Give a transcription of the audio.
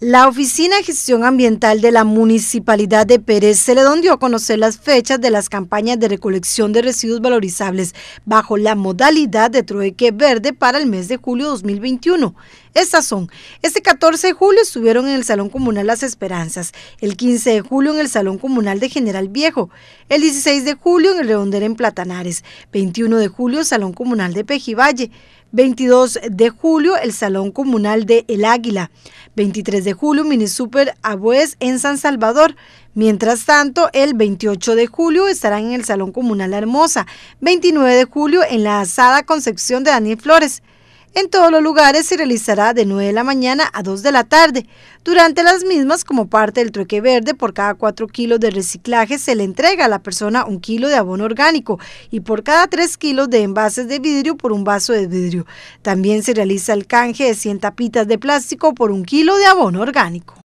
La Oficina de Gestión Ambiental de la Municipalidad de Pérez Celedón dio a conocer las fechas de las campañas de recolección de residuos valorizables bajo la modalidad de trueque verde para el mes de julio 2021. Estas son, este 14 de julio estuvieron en el Salón Comunal Las Esperanzas, el 15 de julio en el Salón Comunal de General Viejo, el 16 de julio en el Redondel en Platanares, 21 de julio Salón Comunal de Pejivalle, 22 de julio, el Salón Comunal de El Águila. 23 de julio, Mini Super Abues en San Salvador. Mientras tanto, el 28 de julio estarán en el Salón Comunal Hermosa. 29 de julio en la Asada Concepción de Daniel Flores. En todos los lugares se realizará de 9 de la mañana a 2 de la tarde. Durante las mismas, como parte del trueque verde, por cada 4 kilos de reciclaje se le entrega a la persona un kilo de abono orgánico y por cada 3 kilos de envases de vidrio por un vaso de vidrio. También se realiza el canje de 100 tapitas de plástico por un kilo de abono orgánico.